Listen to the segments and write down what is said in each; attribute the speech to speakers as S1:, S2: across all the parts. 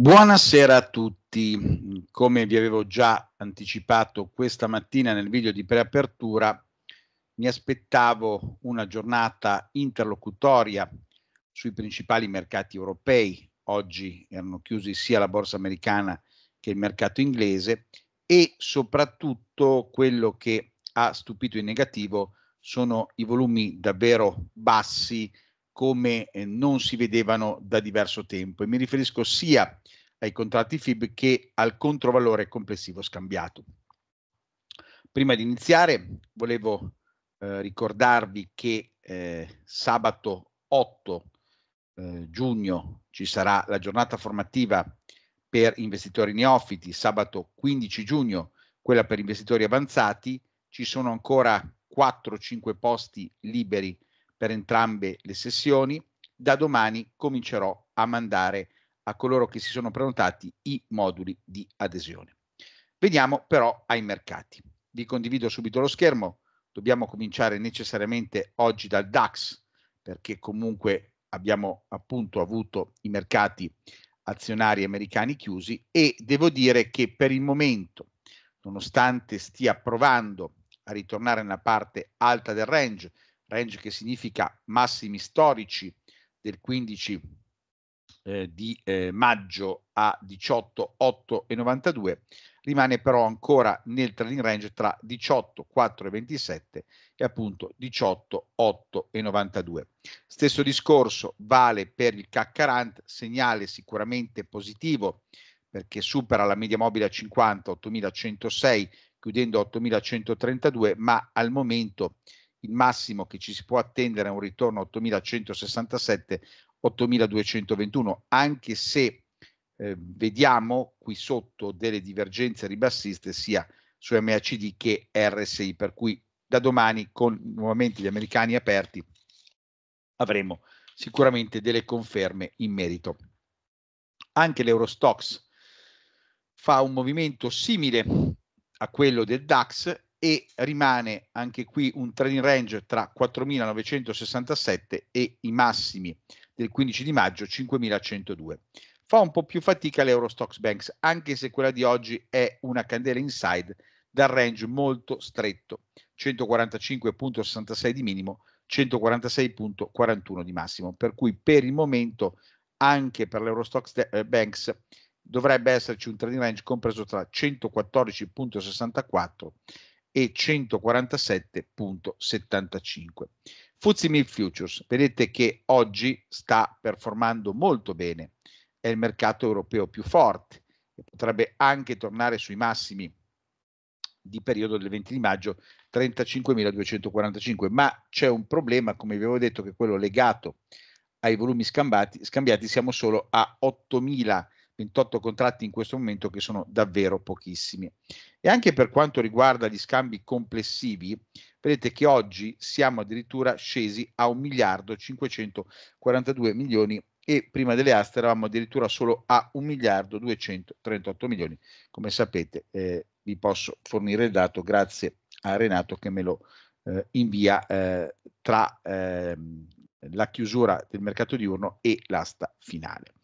S1: Buonasera a tutti. Come vi avevo già anticipato questa mattina nel video di preapertura, mi aspettavo una giornata interlocutoria sui principali mercati europei. Oggi erano chiusi sia la borsa americana che il mercato inglese e soprattutto quello che ha stupito in negativo sono i volumi davvero bassi come eh, non si vedevano da diverso tempo e mi riferisco sia ai contratti FIB che al controvalore complessivo scambiato. Prima di iniziare volevo eh, ricordarvi che eh, sabato 8 eh, giugno ci sarà la giornata formativa per investitori neofiti, sabato 15 giugno quella per investitori avanzati, ci sono ancora 4-5 posti liberi per entrambe le sessioni. Da domani comincerò a mandare a coloro che si sono prenotati i moduli di adesione. Veniamo però ai mercati. Vi condivido subito lo schermo. Dobbiamo cominciare necessariamente oggi dal DAX perché comunque abbiamo appunto avuto i mercati azionari americani chiusi e devo dire che per il momento, nonostante stia provando a ritornare nella parte alta del range range che significa massimi storici del 15 eh, di eh, maggio a 18, 8 e 92, rimane però ancora nel trading range tra 18, 4 e 27 e appunto 18, 8 e 92. Stesso discorso vale per il CAC 40, segnale sicuramente positivo perché supera la media mobile a 50, 8106, chiudendo a 8132, ma al momento il massimo che ci si può attendere è un ritorno a 8.167-8.221, anche se eh, vediamo qui sotto delle divergenze ribassiste sia su MACD che RSI, per cui da domani con nuovamente gli americani aperti avremo sicuramente delle conferme in merito. Anche l'Eurostox fa un movimento simile a quello del DAX e rimane anche qui un trading range tra 4.967 e i massimi del 15 di maggio 5.102. Fa un po' più fatica l'Eurostox Banks, anche se quella di oggi è una candela inside dal range molto stretto, 145.66 di minimo, 146.41 di massimo, per cui per il momento anche per l'Eurostox eh, Banks dovrebbe esserci un trading range compreso tra 114.64 e e 147.75. Fuzzy Mil Futures, vedete che oggi sta performando molto bene, è il mercato europeo più forte e potrebbe anche tornare sui massimi di periodo del 20 di maggio 35.245, ma c'è un problema, come vi avevo detto, che è quello legato ai volumi scambati, scambiati, siamo solo a 8.000 28 contratti in questo momento che sono davvero pochissimi. E anche per quanto riguarda gli scambi complessivi, vedete che oggi siamo addirittura scesi a 1 miliardo 542 milioni e prima delle aste eravamo addirittura solo a 1 miliardo 238 milioni. Come sapete eh, vi posso fornire il dato grazie a Renato che me lo eh, invia eh, tra ehm, la chiusura del mercato diurno e l'asta finale.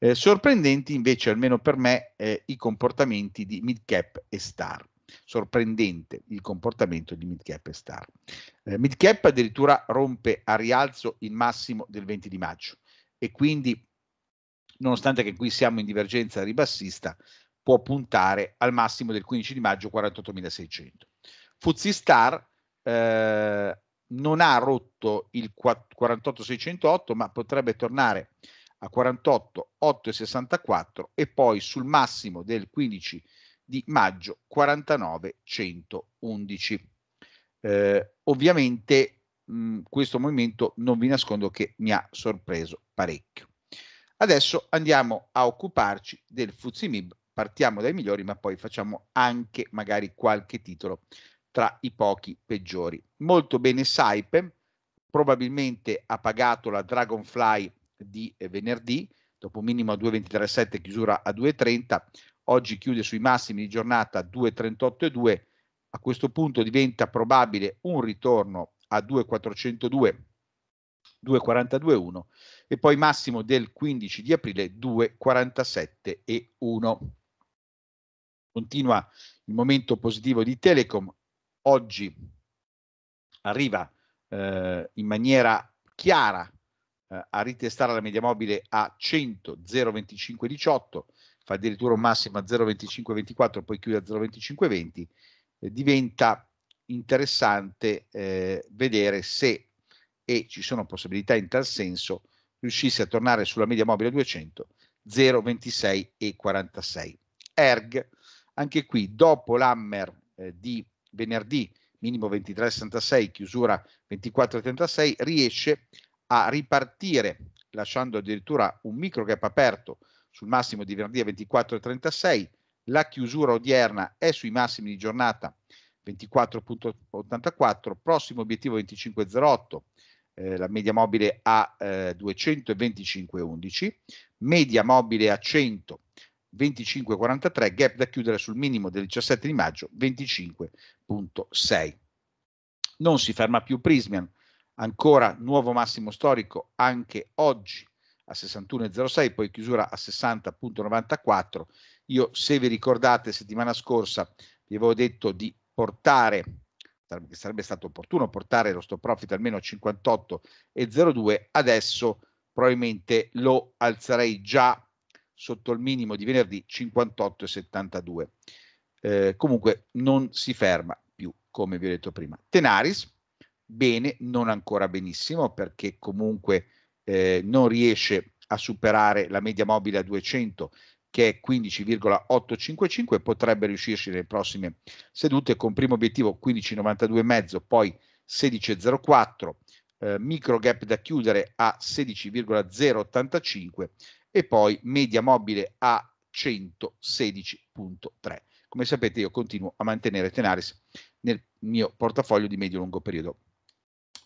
S1: Eh, sorprendenti invece, almeno per me, eh, i comportamenti di Midcap e Star. Sorprendente il comportamento di Midcap e Star. Eh, Midcap addirittura rompe a rialzo il massimo del 20 di maggio e quindi, nonostante che qui siamo in divergenza ribassista, può puntare al massimo del 15 di maggio 48.600. Fuzzi Star eh, non ha rotto il 48608 ma potrebbe tornare a 48, 8,64 e poi sul massimo del 15 di maggio 49,111. Eh, ovviamente mh, mm, questo movimento non vi nascondo che mi ha sorpreso parecchio. Adesso andiamo a occuparci del Fuzimib, partiamo dai migliori ma poi facciamo anche magari qualche titolo tra i pochi peggiori. Molto bene Saipem, probabilmente ha pagato la Dragonfly di eh, venerdì, dopo minimo a 2,23,7 chiusura a 2,30, oggi chiude sui massimi di giornata 2,38,2, a questo punto diventa probabile un ritorno a 2,402, 2,42,1 e poi massimo del 15 di aprile 2,47,1. Continua il momento positivo di Telecom, oggi arriva eh, in maniera chiara eh, a ritestare la media mobile a 100 0,2518, fa addirittura un massimo a 0,2524, poi chiude a 0,2520, eh, diventa interessante eh, vedere se e ci sono possibilità in tal senso riuscisse a tornare sulla media mobile 200 0,26 e 46. ERG, anche qui dopo l'hammer eh, di venerdì minimo 23,66, chiusura 24,36, riesce a ripartire, lasciando addirittura un micro gap aperto sul massimo di venerdì 24,36. La chiusura odierna è sui massimi di giornata 24,84, prossimo obiettivo 25,08, eh, la media mobile a eh, 225,11, media mobile a 100. gap da chiudere sul minimo del 17 di maggio 25,6. Non si ferma più Prismian ancora nuovo massimo storico anche oggi a 61,06, poi chiusura a 60,94. Io, se vi ricordate, settimana scorsa vi avevo detto di portare, sarebbe stato opportuno portare lo stop profit almeno a 58,02, adesso probabilmente lo alzerei già sotto il minimo di venerdì 58,72. Eh, comunque non si ferma più, come vi ho detto prima. Tenaris, bene, non ancora benissimo, perché comunque eh, non riesce a superare la media mobile a 200 che è 15,855 potrebbe riuscirci nelle prossime sedute con primo obiettivo 15,92,5 poi 16,04 eh, micro gap da chiudere a 16,085 e poi media mobile a 116,3 come sapete io continuo a mantenere Tenaris nel mio portafoglio di medio-lungo periodo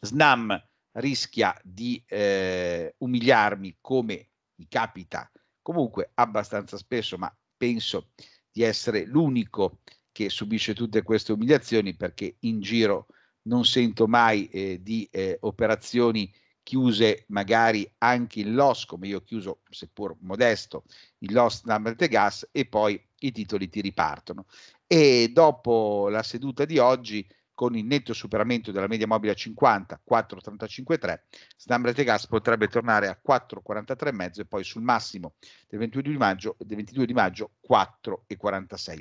S1: Snam rischia di eh, umiliarmi come mi capita comunque abbastanza spesso, ma penso di essere l'unico che subisce tutte queste umiliazioni perché in giro non sento mai eh, di eh, operazioni chiuse magari anche in loss, come io ho chiuso, seppur modesto, il loss the Gas e poi i titoli ti ripartono. E dopo la seduta di oggi con il netto superamento della media mobile a 50, 4,35,3, Snambrete Gas potrebbe tornare a 4,43,5 e poi sul massimo del 22 di maggio, del 22 di maggio 4,46.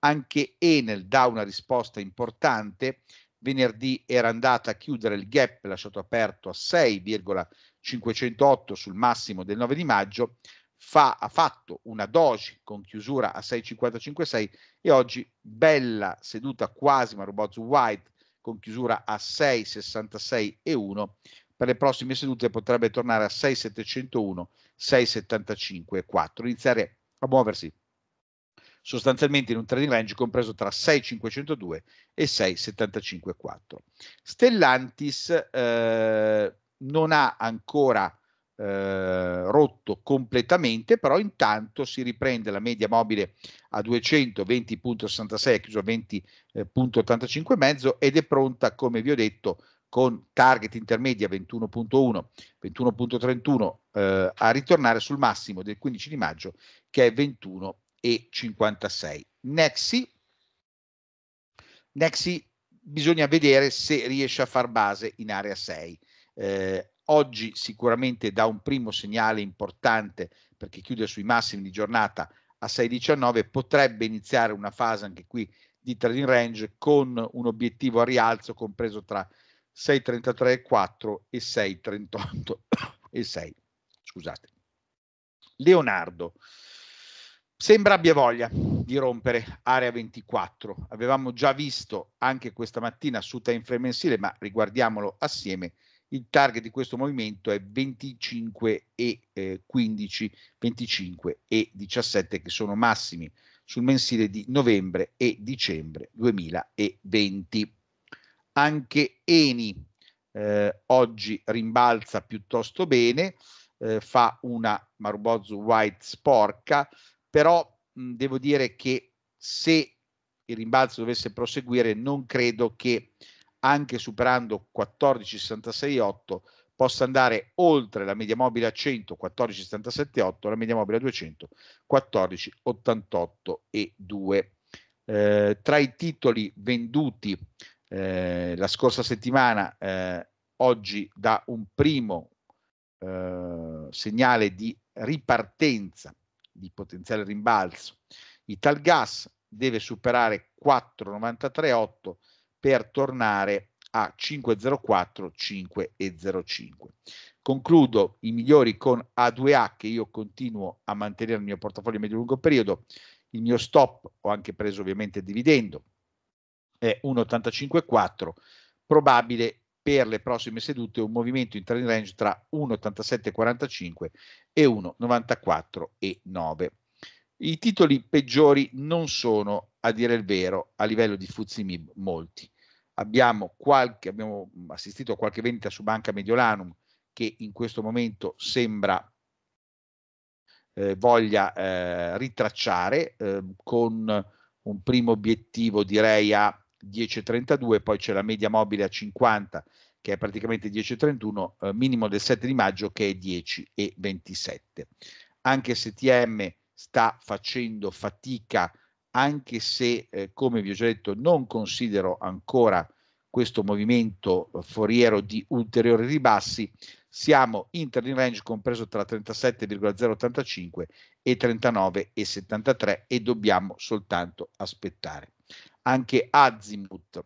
S1: Anche Enel dà una risposta importante, venerdì era andata a chiudere il gap lasciato aperto a 6,508 sul massimo del 9 di maggio, fa, ha fatto una doji con chiusura a 6,55,6 e oggi bella seduta quasi Marubozzo White con chiusura a 6,66,1 per le prossime sedute potrebbe tornare a 6,701 6,75,4 iniziare a muoversi sostanzialmente in un trading range compreso tra 6,502 e 6,75,4 Stellantis eh, non ha ancora eh, rotto completamente, però intanto si riprende la media mobile a 220.66, chiuso a 20.85 mezzo ed è pronta, come vi ho detto, con target intermedia 21.1, 21.31 eh, a ritornare sul massimo del 15 di maggio che è 21.56. Nexi, Nexi bisogna vedere se riesce a far base in area 6. Eh, Oggi sicuramente dà un primo segnale importante perché chiude sui massimi di giornata a 6,19, potrebbe iniziare una fase anche qui di trading range con un obiettivo a rialzo compreso tra 6,33,4 e 6,38,6. Scusate. Leonardo sembra abbia voglia di rompere area 24. Avevamo già visto anche questa mattina su time frame mensile, ma riguardiamolo assieme il target di questo movimento è 25 e eh, 15, 25 e 17 che sono massimi sul mensile di novembre e dicembre 2020. Anche Eni eh, oggi rimbalza piuttosto bene, eh, fa una Marubozu White sporca, però mh, devo dire che se il rimbalzo dovesse proseguire non credo che anche superando 14,66,8, possa andare oltre la media mobile a 100, 14,77,8, la media mobile a 200, 14,88,2. Eh, tra i titoli venduti eh, la scorsa settimana, eh, oggi da un primo eh, segnale di ripartenza, di potenziale rimbalzo, Italgas deve superare 4,93,8 per tornare a 504, 5 Concludo i migliori con A2A che io continuo a mantenere nel mio portafoglio medio-lungo periodo, il mio stop ho anche preso ovviamente dividendo, è 1,85,4, probabile per le prossime sedute un movimento in trend range tra 1,87,45 e 1,94,9. I titoli peggiori non sono, a dire il vero, a livello di Fuzzi molti. Abbiamo, qualche, abbiamo assistito a qualche vendita su Banca Mediolanum che in questo momento sembra eh, voglia eh, ritracciare eh, con un primo obiettivo direi a 10,32, poi c'è la media mobile a 50 che è praticamente 10,31, eh, minimo del 7 di maggio che è 10,27. Anche STM sta facendo fatica a anche se, eh, come vi ho già detto, non considero ancora questo movimento eh, foriero di ulteriori ribassi, siamo in trading range compreso tra 37,085 e 39,73 e dobbiamo soltanto aspettare. Anche Azimut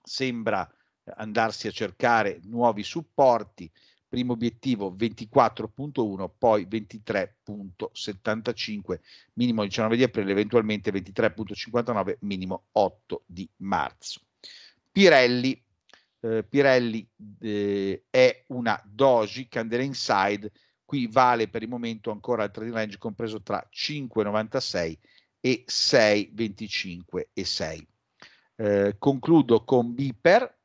S1: sembra eh, andarsi a cercare nuovi supporti, primo obiettivo 24.1, poi 23.75, minimo 19 di aprile, eventualmente 23.59, minimo 8 di marzo. Pirelli, eh, Pirelli eh, è una Doji Candela Inside, qui vale per il momento ancora il trading range compreso tra 5,96 e 6,25 e 6. Eh, concludo con Biper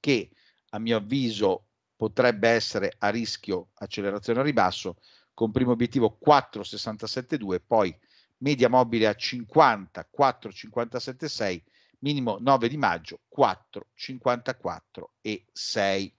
S1: che a mio avviso potrebbe essere a rischio accelerazione a ribasso con primo obiettivo 4,67,2, poi media mobile a 50, 4,57,6, minimo 9 di maggio 4,54 e 6.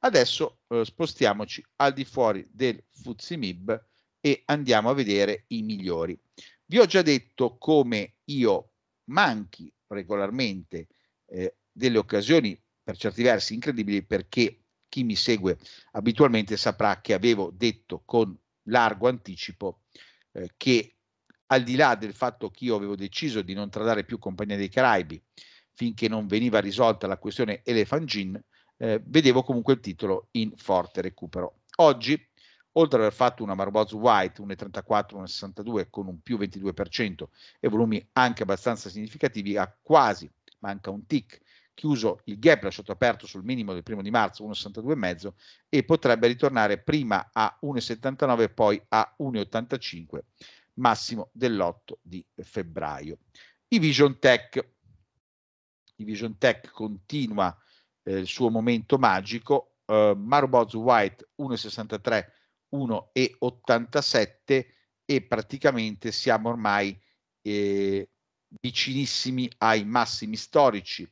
S1: Adesso eh, spostiamoci al di fuori del Fuzimib e andiamo a vedere i migliori. Vi ho già detto come io manchi regolarmente eh, delle occasioni per certi versi incredibili perché chi mi segue abitualmente saprà che avevo detto con largo anticipo eh, che al di là del fatto che io avevo deciso di non tradare più Compagnia dei Caraibi finché non veniva risolta la questione Elephant Gin, eh, vedevo comunque il titolo in forte recupero. Oggi, oltre ad aver fatto una Marboz White 1,34, 1,62 con un più 22% e volumi anche abbastanza significativi, ha quasi, manca un tick, chiuso il gap lasciato aperto sul minimo del primo di marzo 1,62,5 e potrebbe ritornare prima a 1,79 poi a 1,85 massimo dell'8 di febbraio. I Vision Tech, I Vision Tech continua eh, il suo momento magico, eh, Marboz White 1,63, 1,87 e praticamente siamo ormai eh, vicinissimi ai massimi storici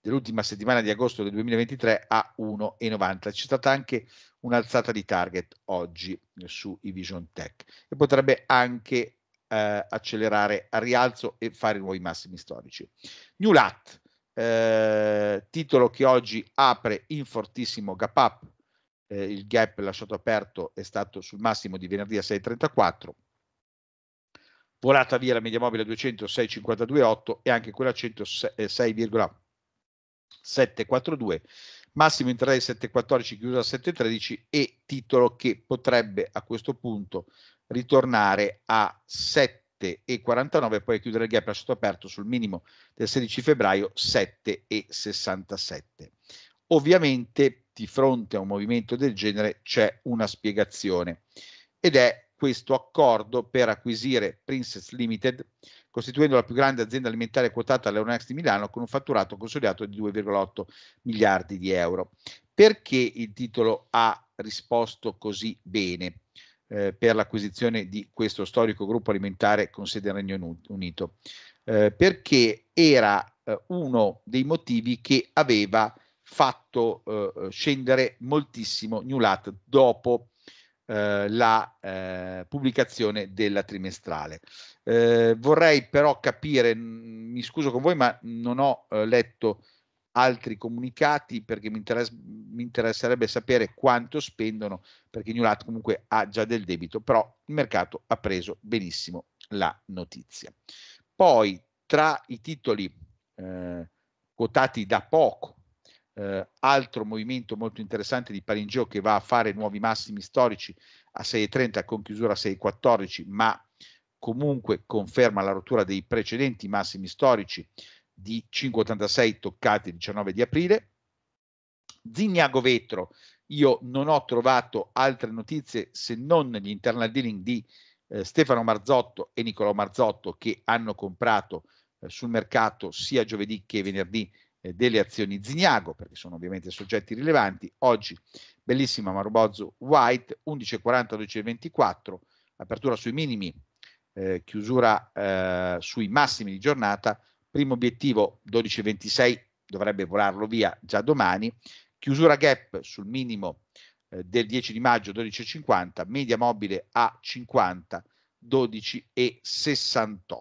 S1: dell'ultima settimana di agosto del 2023 a 1,90. C'è stata anche un'alzata di target oggi eh, su Evision Tech e potrebbe anche eh, accelerare a rialzo e fare nuovi massimi storici. New Lat, eh, titolo che oggi apre in fortissimo gap up, eh, il gap lasciato aperto è stato sul massimo di venerdì a 6,34. Volata via la media mobile a 200, 6,52,8 e anche quella a 106,8. 742, massimo intraday 714 chiuso a 713 e titolo che potrebbe a questo punto ritornare a 7,49 e poi chiudere il gap lasciato aperto sul minimo del 16 febbraio 7,67. Ovviamente di fronte a un movimento del genere c'è una spiegazione ed è questo accordo per acquisire Princess Limited costituendo la più grande azienda alimentare quotata all'Euronext di Milano con un fatturato consolidato di 2,8 miliardi di euro. Perché il titolo ha risposto così bene? Eh, per l'acquisizione di questo storico gruppo alimentare con sede nel Regno Unito, eh, perché era eh, uno dei motivi che aveva fatto eh, scendere moltissimo Newlat dopo eh, la eh, pubblicazione della trimestrale. Eh, vorrei però capire, mi scuso con voi, ma non ho eh, letto altri comunicati perché mi, interess- mi, interesserebbe sapere quanto spendono, perché New Newlat comunque ha già del debito, però il mercato ha preso benissimo la notizia. Poi tra i titoli eh, quotati da poco, eh, altro movimento molto interessante di Paringeo che va a fare nuovi massimi storici a 6,30 con chiusura a 6,14, ma comunque conferma la rottura dei precedenti massimi storici di 5,86 toccati il 19 di aprile. Zignago Vetro, io non ho trovato altre notizie se non gli internal dealing di eh, Stefano Marzotto e Nicolò Marzotto che hanno comprato eh, sul mercato sia giovedì che venerdì eh, delle azioni Zignago, perché sono ovviamente soggetti rilevanti. Oggi bellissima Marubozzo White, 11,40, 12,24, apertura sui minimi eh, chiusura eh, sui massimi di giornata, primo obiettivo 12,26 dovrebbe volarlo via già domani, chiusura gap sul minimo eh, del 10 di maggio 12,50, media mobile a 50, 12,68.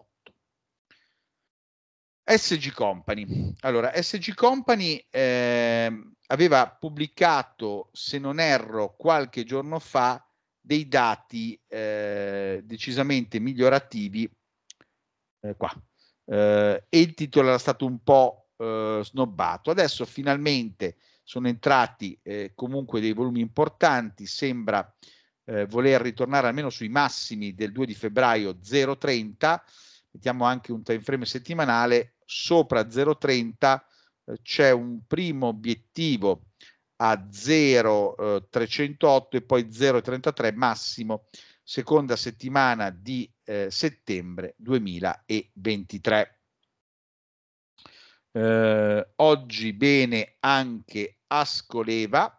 S1: SG Company. Allora, SG Company eh, aveva pubblicato, se non erro, qualche giorno fa dei dati eh, decisamente migliorativi eh, qua. Eh, e il titolo era stato un po' eh, snobbato. Adesso finalmente sono entrati eh, comunque dei volumi importanti, sembra voler ritornare almeno sui massimi del 2 di febbraio 0,30, mettiamo anche un time frame settimanale, sopra 0,30 c'è un primo obiettivo a 0,308 eh, e poi 0,33 massimo seconda settimana di eh, settembre 2023. Eh, oggi bene anche Ascoleva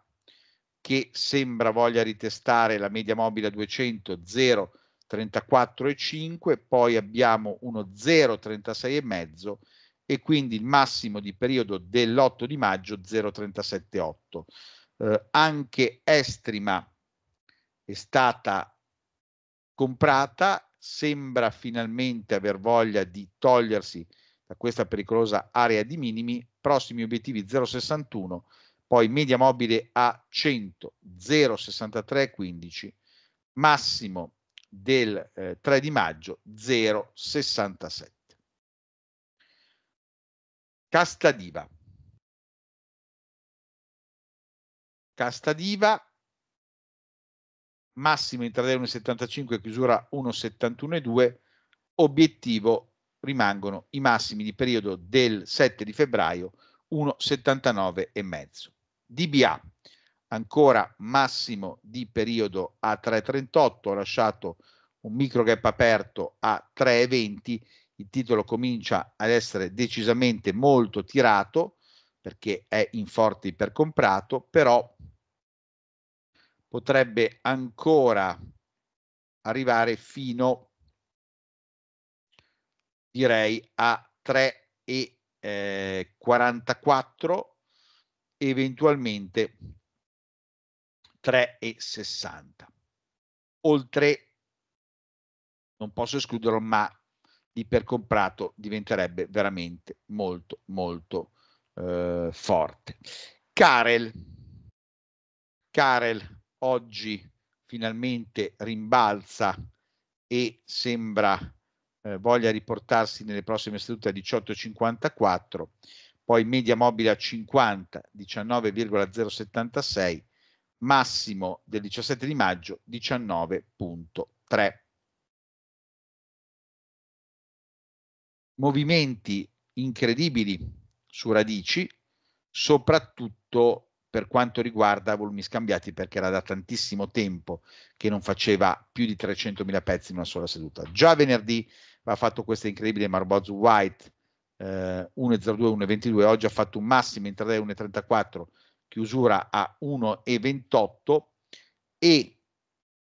S1: che sembra voglia ritestare la media mobile a 200 0,34 e 5, poi abbiamo uno 0,36 e mezzo e quindi il massimo di periodo dell'8 di maggio 0,378. Eh, anche Estrima è stata comprata, sembra finalmente aver voglia di togliersi da questa pericolosa area di minimi, prossimi obiettivi 0,61, poi media mobile a 100, 0,6315, massimo del eh, 3 di maggio 0,67.
S2: Casta Diva. Casta Diva, massimo intraday
S1: 1,75, chiusura 1,71,2, obiettivo rimangono i massimi di periodo del 7 di febbraio 1,79,5. DBA, ancora massimo di periodo a 3,38, ho lasciato un micro gap aperto a 3,20 il titolo comincia ad essere decisamente molto tirato perché è in forti per comprato, però potrebbe ancora arrivare fino direi a 3 e eh, 44 eventualmente 3 e 60 oltre non posso escluderlo ma per comprato diventerebbe veramente molto molto eh, forte. Karel, Karel oggi finalmente rimbalza e sembra eh, voglia riportarsi nelle prossime sedute a 18,54, poi media mobile a 50, 19,076, massimo del 17 di maggio 19,3. movimenti incredibili su radici, soprattutto per quanto riguarda volumi scambiati, perché era da tantissimo tempo che non faceva più di 300.000 pezzi in una sola seduta. Già venerdì ha fatto questa incredibile Marboz White eh, 1,02, 1,22, oggi ha fatto un massimo intraday 1,34, chiusura a 1,28 e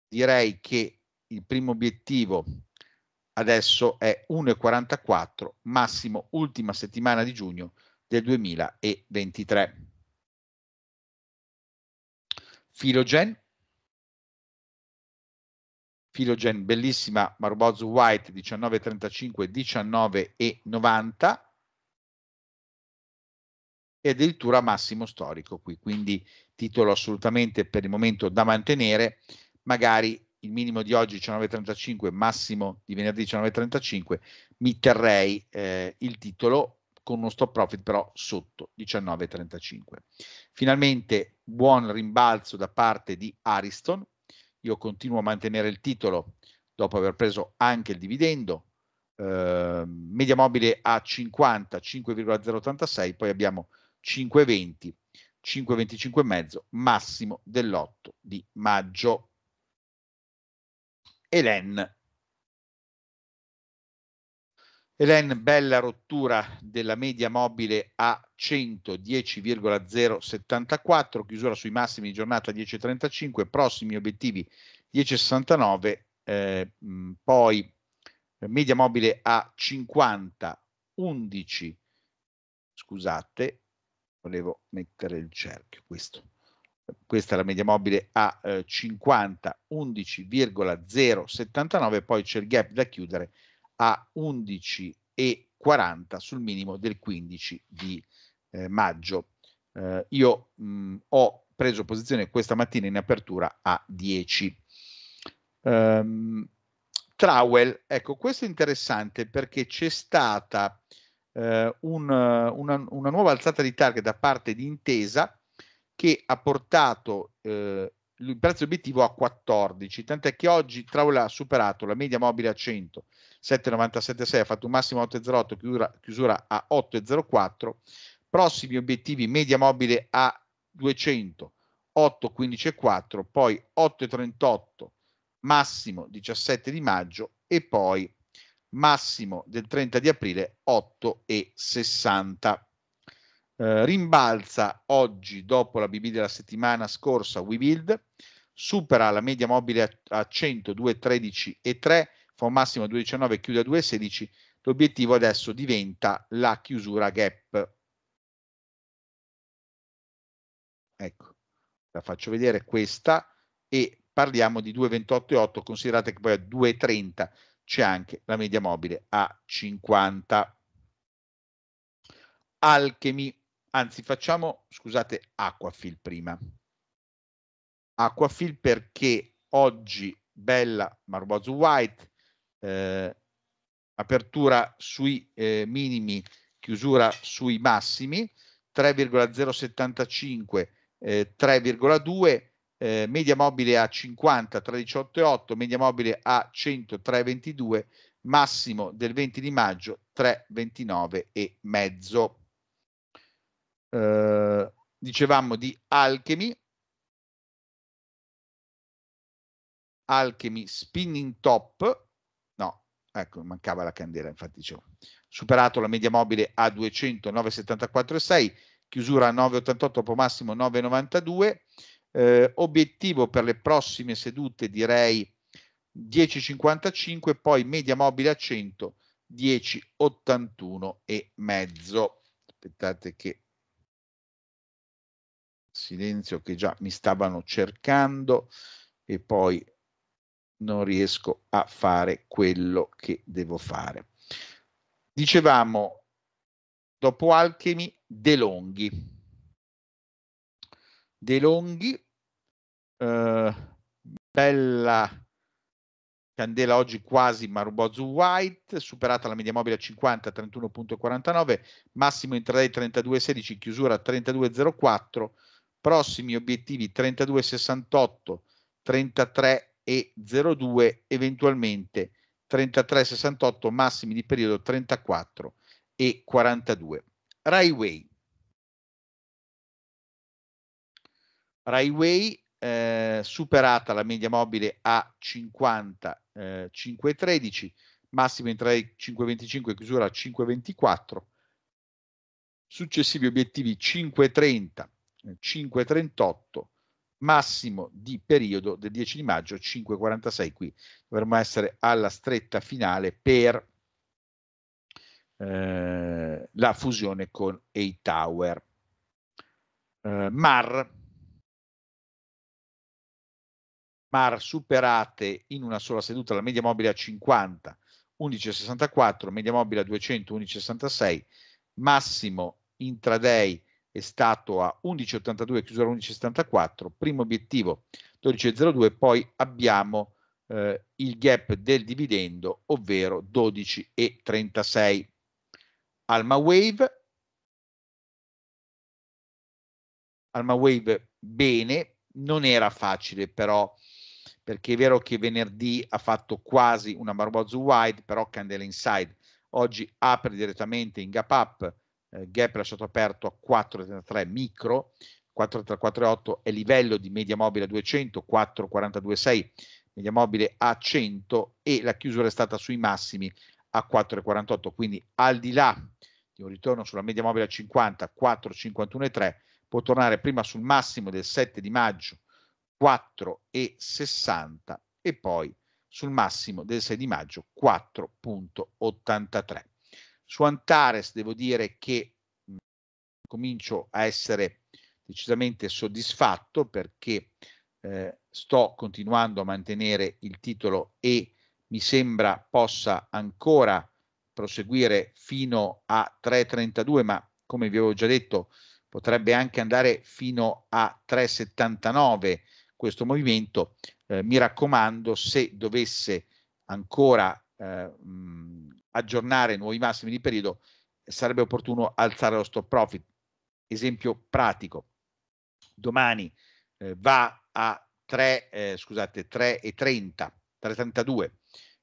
S1: direi che il primo obiettivo adesso è 1,44, massimo ultima settimana di giugno del 2023. Filogen, Filogen bellissima, Marbozu White 19,35, 19,90 e addirittura massimo storico qui, quindi titolo assolutamente per il momento da mantenere, magari il minimo di oggi 19.35, massimo di venerdì 19.35, mi terrei eh, il titolo con uno stop profit però sotto 19.35. Finalmente buon rimbalzo da parte di Ariston, io continuo a mantenere il titolo dopo aver preso anche il dividendo, eh, media mobile a 50, 5,086, poi abbiamo 5,20, 5,25 e mezzo, massimo dell'8 di maggio. Hélène. Hélène, bella rottura della media mobile a 110,074, chiusura sui massimi di giornata 10,35, prossimi obiettivi 10,69, eh, poi eh, media mobile a 50, 11, scusate, volevo mettere il cerchio, questo, questa è la media mobile a eh, 50, 11,079, poi c'è il gap da chiudere a 11,40 sul minimo del 15 di eh, maggio. Eh, io mh, mm, ho preso posizione questa mattina in apertura a 10. Um, ehm, Trowell, ecco, questo è interessante perché c'è stata uh, un, una, una, nuova alzata di target da parte di Intesa che ha portato eh, il prezzo obiettivo a 14, tant'è che oggi Traula ha superato la media mobile a 100, 7,976 ha fatto un massimo a 8,08, chiusura, chiusura a 8,04, prossimi obiettivi media mobile a 200, 8,15,4, poi 8,38, massimo 17 di maggio e poi massimo del 30 di aprile 8,60. Eh, rimbalza oggi dopo la BB della settimana scorsa WeBuild, supera la media mobile a, a 102,13,3, fa un massimo a 2,19, chiude a 2,16. L'obiettivo adesso diventa la chiusura gap. Ecco, la faccio vedere questa e parliamo di 2,28,8, considerate che poi a 2,30 c'è anche la media mobile a 50. Alchemy Anzi, facciamo, scusate, Aquafil prima. Aquafil perché oggi Bella Marbozu White, eh, apertura sui eh, minimi, chiusura sui massimi, 3,075, eh, 3,2, eh, media mobile a 50, 3,18,8, media mobile a 103,22, massimo del 20 di maggio 3,29 e mezzo. Eh, dicevamo di Alchemy, Alchemy Spinning Top, no, ecco, mancava la candela, infatti dicevo, superato la media mobile a 200, 9,74,6, chiusura a 9,88, dopo massimo 9,92, eh, obiettivo per le prossime sedute direi 10,55, poi media mobile a 100, 10,81 e mezzo. Aspettate che silenzio che già mi stavano cercando e poi non riesco a fare quello che devo fare. Dicevamo, dopo Alchemy, De Longhi. De Longhi, eh, bella candela oggi quasi Marubozu White, superata la media mobile a 50, 31.49, massimo intraday 32.16, chiusura 32.04, prossimi obiettivi 32,68, 33 e 02, eventualmente 33,68 massimi di periodo 34 e 42. Raiway Raiway eh, superata la media mobile a 50, eh, 5,13, massimo in 5,25 e chiusura a 5,24. Successivi obiettivi 5,30, 5.38, massimo di periodo del 10 di maggio 5.46, qui dovremmo essere alla stretta finale per eh, la fusione con A-Tower. Eh, MAR, MAR superate in una sola seduta la media mobile a 50, 11,64, media mobile a 200, 11,66, massimo intraday è stato a 11,82, chiusura 11,74, primo obiettivo 12,02, poi abbiamo eh, il gap del dividendo, ovvero 12,36. Alma Wave, Alma Wave bene, non era facile però, perché è vero che venerdì ha fatto quasi una Marbozu wide, però candela inside. Oggi apre direttamente in gap up eh, gap lasciato aperto a 4,33 micro, 4,348 è livello di media mobile a 200, 4,426 media mobile a 100 e la chiusura è stata sui massimi a 4,48, quindi al di là di un ritorno sulla media mobile a 50, 4,51,3 può tornare prima sul massimo del 7 di maggio 4,60 e poi sul massimo del 6 di maggio 4,83. Su Antares devo dire che mh, comincio a essere decisamente soddisfatto perché eh, sto continuando a mantenere il titolo e mi sembra possa ancora proseguire fino a 3,32, ma come vi avevo già detto potrebbe anche andare fino a 3,79 questo movimento. Eh, mi raccomando, se dovesse ancora eh, mh, aggiornare nuovi massimi di periodo, sarebbe opportuno alzare lo stop profit. Esempio pratico, domani eh, va a 3, eh, scusate, 3,30, 3,32,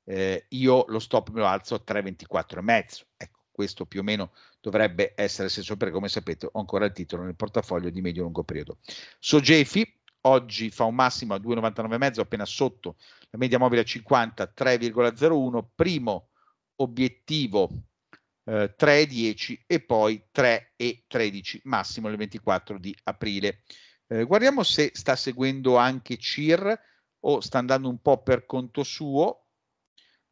S1: eh, io lo stop me lo alzo a 3,24,5. Ecco, questo più o meno dovrebbe essere il senso perché come sapete ho ancora il titolo nel portafoglio di medio lungo periodo. Sogefi oggi fa un massimo a 2,99,5 appena sotto la media mobile a 50, 3,01, primo obiettivo eh, 3 10 e poi 3 e 13 massimo il 24 di aprile. Eh, guardiamo se sta seguendo anche CIR o sta andando un po' per conto suo.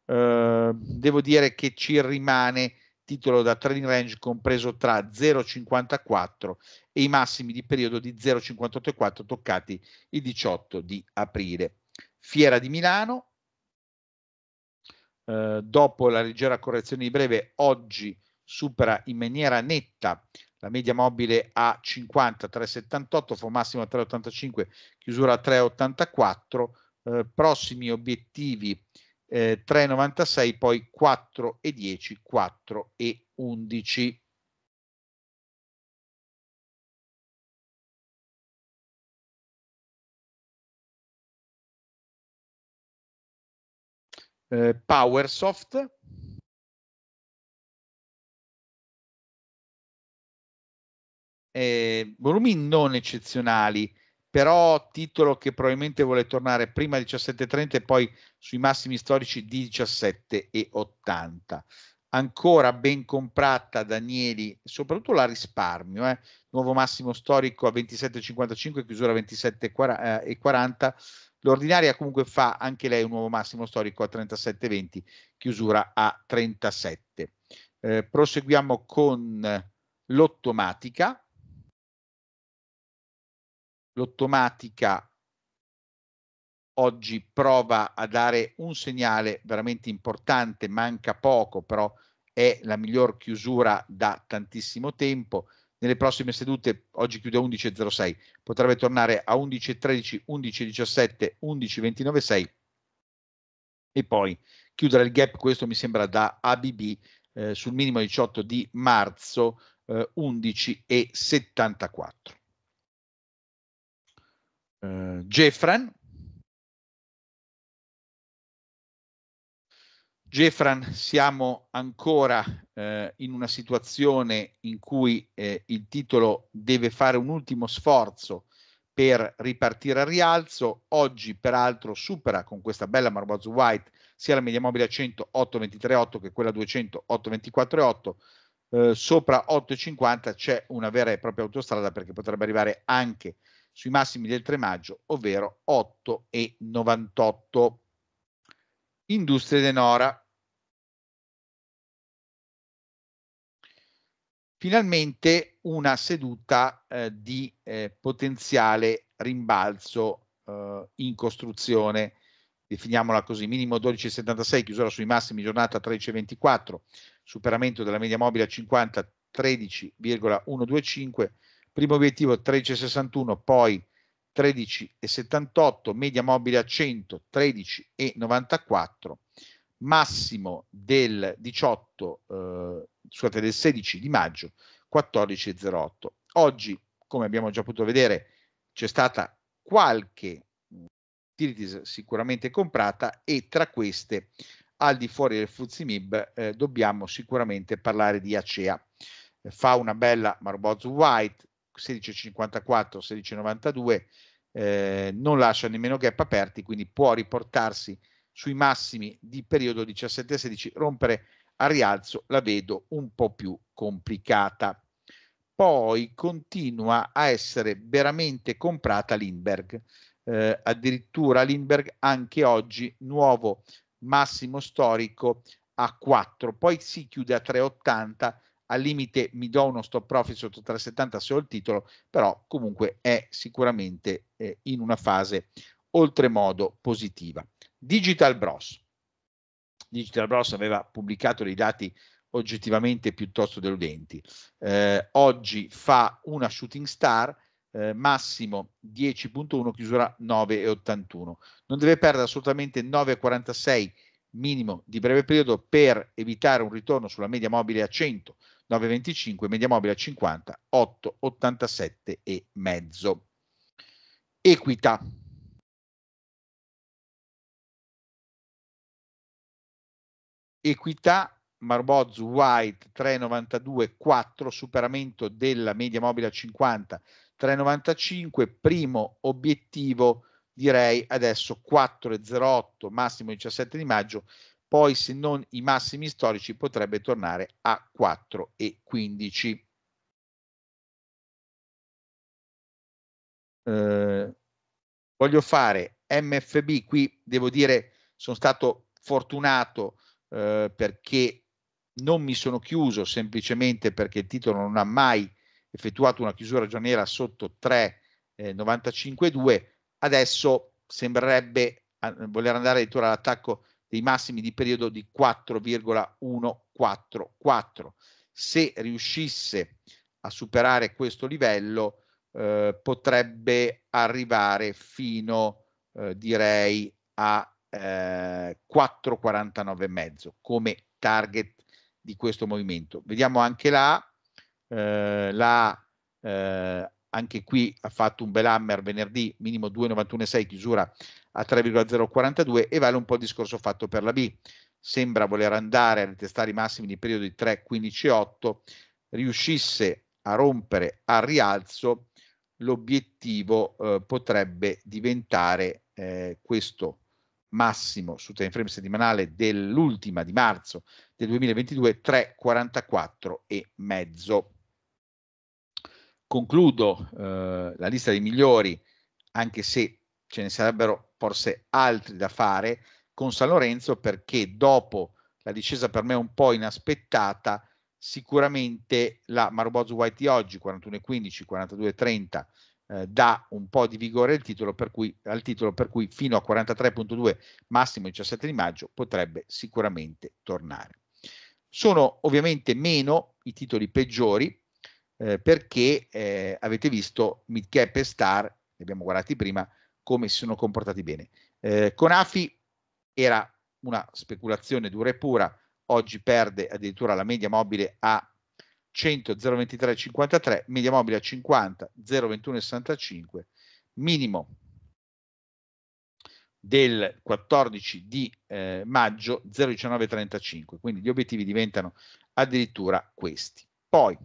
S1: Eh, devo dire che CIR rimane titolo da trading range compreso tra 0,54 e i massimi di periodo di 0,584 toccati il 18 di aprile. Fiera di Milano, eh, dopo la leggera correzione di breve, oggi supera in maniera netta la media mobile a 50, 3,78, fa massimo a 3,85, chiusura a 3,84, eh, prossimi obiettivi eh, 3,96, poi 4,10, 4,11.
S2: eh, PowerSoft, eh, volumi non eccezionali,
S1: però titolo che probabilmente vuole tornare prima 17.30 e poi sui massimi storici di 17.80. Ancora ben comprata Danieli, soprattutto la risparmio, eh? nuovo massimo storico a 27.55, chiusura a 27.40, L'ordinaria comunque fa anche lei un nuovo massimo storico a 37,20, chiusura a 37. Eh, proseguiamo con l'ottomatica. L'ottomatica oggi prova a dare un segnale veramente importante, manca poco, però è la miglior chiusura da tantissimo tempo nelle prossime sedute, oggi chiude a 11.06, potrebbe tornare a 11.13, 11.17, 11.29.6 e poi chiudere il gap, questo mi sembra da ABB, eh, sul minimo 18 di
S2: marzo eh, 11.74. Uh, eh, Jeffran
S1: Gefran siamo ancora eh, in una situazione in cui eh, il titolo deve fare un ultimo sforzo per ripartire al rialzo, oggi peraltro supera con questa bella Marboz White sia la media mobile a 100 8,23,8 che quella a 200 8,24,8, eh, sopra 8,50 c'è una vera e propria autostrada perché potrebbe arrivare anche sui massimi del 3 maggio, ovvero 8,98. Industrie Denora, finalmente una seduta eh, di eh, potenziale rimbalzo eh, in costruzione, definiamola così, minimo 12,76, chiusura sui massimi giornata 13,24, superamento della media mobile a 50, 13,125, primo obiettivo 13,61, poi 13,78, media mobile a 100, 13,94 massimo del 18, eh, scusate, del 16 di maggio 14.08. Oggi, come abbiamo già potuto vedere, c'è stata qualche utilities sicuramente comprata e tra queste al di fuori del Fuzimib eh, dobbiamo sicuramente parlare di Acea. Eh, fa una bella Marbozzo White 16,54, 16,92, eh, non lascia nemmeno gap aperti, quindi può riportarsi sui massimi di periodo 17-16, rompere a rialzo la vedo un po' più complicata. Poi continua a essere veramente comprata l'Inberg, eh, addirittura l'Inberg anche oggi nuovo massimo storico a 4, poi si chiude a 3,80, al limite mi do uno stop profit sotto 3,70 se ho il titolo, però comunque è sicuramente eh, in una fase oltremodo positiva. Digital Bros. Digital Bros aveva pubblicato dei dati oggettivamente piuttosto deludenti. Eh, oggi fa una shooting star, eh, massimo 10.1, chiusura 9.81. Non deve perdere assolutamente 9.46 minimo di breve periodo per evitare un ritorno sulla media mobile a 100, 9.25, media mobile a 50, 8.87 e mezzo.
S2: Equità. Equità Marbozzo White 3,92
S1: 4 superamento della media mobile a 50 3,95 primo obiettivo direi adesso 4,08 massimo 17 di maggio poi se non i massimi storici potrebbe tornare a 4,15 eh, voglio fare MFB qui devo dire sono stato fortunato eh, perché non mi sono chiuso semplicemente perché il titolo non ha mai effettuato una chiusura giornaliera sotto 3,95,2. Eh, Adesso sembrerebbe eh, voler andare addirittura all'attacco dei massimi di periodo di 4,144. Se riuscisse a superare questo livello, eh, potrebbe arrivare fino, eh, direi, a eh, mezzo come target di questo movimento. Vediamo anche là, eh, la, eh, anche qui ha fatto un bel hammer venerdì, minimo 2,91,6, chiusura a 3,042 e vale un po' il discorso fatto per la B. Sembra voler andare a ritestare i massimi di periodo di 3,15,8, riuscisse a rompere al rialzo, l'obiettivo eh, potrebbe diventare eh, questo massimo su time frame settimanale dell'ultima di marzo del 2022 3,44 e mezzo. Concludo eh, la lista dei migliori, anche se ce ne sarebbero forse altri da fare, con San Lorenzo perché dopo la discesa per me un po' inaspettata, sicuramente la Marubozu White di oggi 41,15, 42,30 eh, dà un po' di vigore al titolo, per cui, titolo per cui fino a 43.2 massimo 17 di maggio potrebbe sicuramente tornare. Sono ovviamente meno i titoli peggiori eh, perché eh, avete visto Midcap e Star, li abbiamo guardati prima, come si sono comportati bene. Eh, Conafi era una speculazione dura e pura, oggi perde addirittura la media mobile a 100 023 53, media mobile a 50 021 65, minimo del 14 di eh, maggio 01935, quindi gli obiettivi diventano addirittura questi. Poi,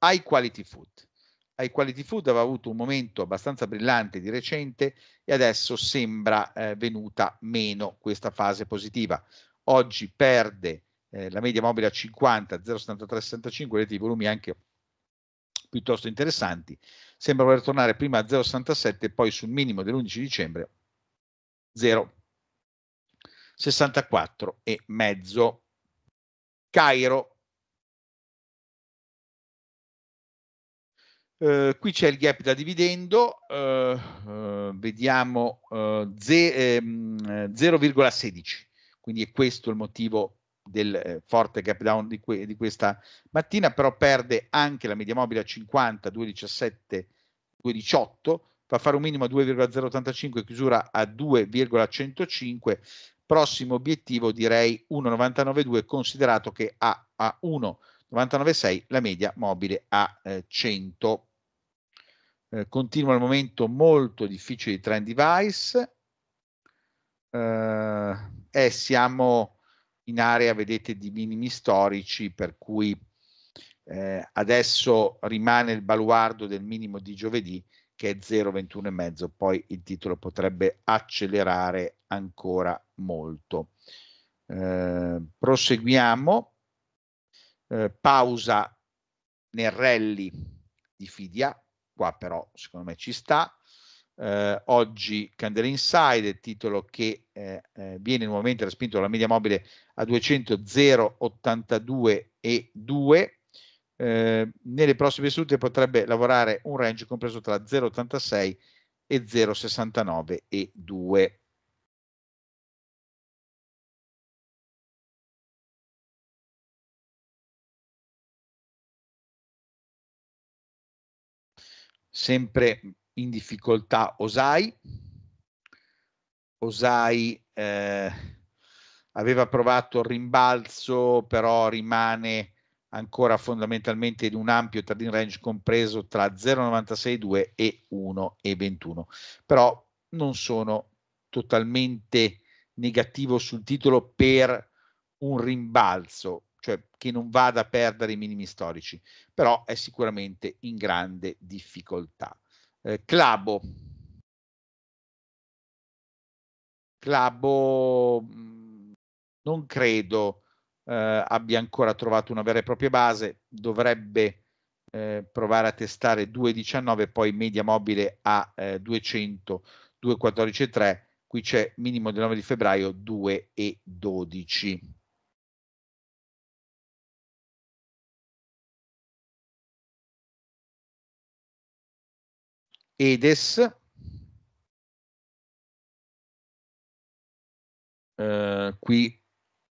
S1: high quality food. High quality food aveva avuto un momento abbastanza brillante di recente e adesso sembra eh, venuta meno questa fase positiva. Oggi perde eh, la media mobile a 50, 073, vedete i volumi anche piuttosto interessanti, sembra voler tornare prima a 0,67 e poi sul minimo dell'11 dicembre 0,64 e mezzo. Cairo. Eh, qui c'è il gap da dividendo, eh, eh, vediamo 0,16, eh, ehm, quindi è questo il motivo del eh, forte gap down di, que- di, questa mattina, però perde anche la media mobile a 50, 2,17, 2,18, fa fare un minimo a 2,085, chiusura a 2,105, prossimo obiettivo direi 1,992, considerato che ha a 1,996 la media mobile a eh, 100. Eh, continua al momento molto difficile di trend device. Eh, eh, siamo in area vedete di minimi storici per cui eh, adesso rimane il baluardo del minimo di giovedì che è 0,21,5, poi il titolo potrebbe accelerare ancora molto. Eh, proseguiamo, eh, pausa nel rally di Fidia, qua però secondo me ci sta, eh, oggi Candela Inside, titolo che eh, eh, viene nuovamente respinto dalla media mobile a 200 082 eh, nelle prossime sedute potrebbe lavorare un range compreso tra 0,86
S2: e 0,69 e sempre in difficoltà
S1: Osai, Osai eh, aveva provato il rimbalzo, però rimane ancora fondamentalmente in un ampio trading range compreso tra 0,962 e 1,21. Però non sono totalmente negativo sul titolo per un rimbalzo, cioè che non vada a perdere i minimi storici, però è sicuramente in grande difficoltà eh, Clabo. Clabo mm, non credo eh, abbia ancora trovato una vera e propria base, dovrebbe eh, provare a testare 2.19, poi media mobile a eh, 200, 2.14.3, qui c'è minimo del 9 di febbraio 2.12.
S2: Edes, eh,
S1: qui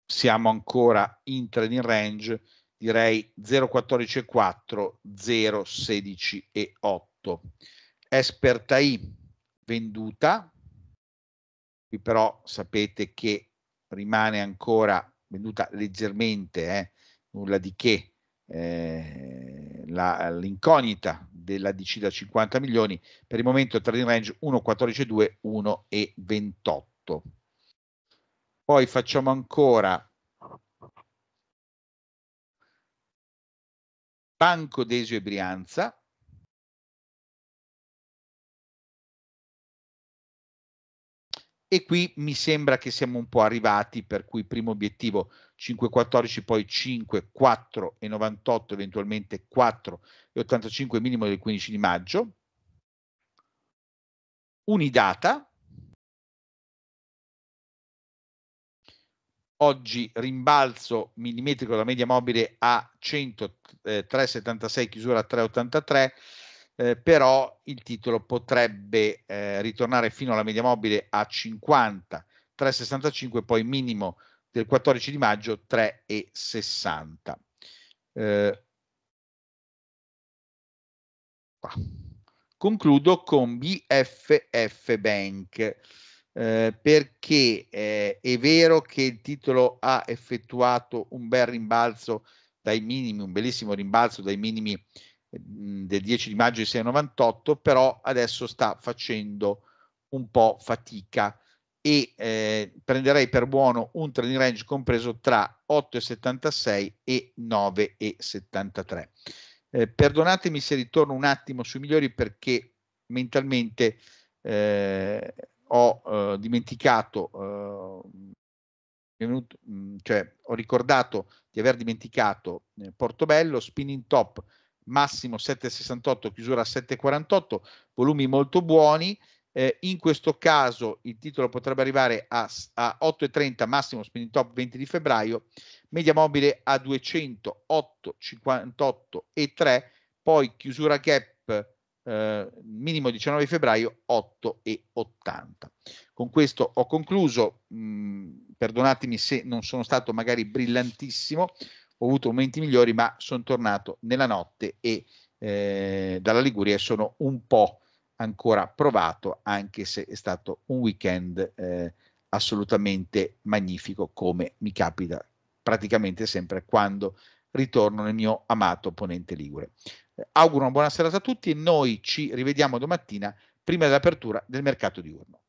S1: siamo ancora in trading range, direi 0,14,4, Esperta I venduta, qui però sapete che rimane ancora venduta leggermente, eh, nulla di che, eh, l'incognita della DC da 50 milioni, per il momento trading range 1,14,2, 1,28. Poi facciamo
S2: ancora Banco Desio e Brianza, e qui mi sembra che siamo un po' arrivati, per
S1: cui primo obiettivo 5,14, poi 5, 4 e 98, eventualmente
S2: 4 e 85 minimo del 15 di maggio. Unidata.
S1: Oggi rimbalzo millimetrico della media mobile a 103,76, eh, chiusura a 3,83 eh, però il titolo potrebbe eh, ritornare fino alla media mobile a 50, 3,65, poi minimo del 14 di maggio 3,60. Eh, qua. Concludo con BFF Bank. Eh, perché eh, è vero che il titolo ha effettuato un bel rimbalzo dai minimi, un bellissimo rimbalzo dai minimi del 10 di maggio di 698, però adesso sta facendo un po' fatica e eh, prenderei per buono un trading range compreso tra 8,76 e 9,73. Eh, perdonatemi se ritorno un attimo sui migliori perché mentalmente eh, ho eh, dimenticato, venuto, eh, cioè ho ricordato di aver dimenticato eh, Portobello, Spinning Top massimo 7,68, chiusura 7,48, volumi molto buoni. Eh, in questo caso il titolo potrebbe arrivare a, a 8,30, massimo spinning top 20 di febbraio, media mobile a 208,58 e 3, poi chiusura gap eh, minimo 19 febbraio 8,80. Con questo ho concluso, mh, mm, perdonatemi se non sono stato magari brillantissimo, ho avuto momenti migliori, ma sono tornato nella notte e eh, dalla Liguria sono un po' ancora provato, anche se è stato un weekend eh, assolutamente magnifico, come mi capita praticamente sempre quando ritorno nel mio amato ponente Ligure. Eh, auguro una buona serata a tutti e noi ci rivediamo domattina prima dell'apertura
S2: del mercato diurno.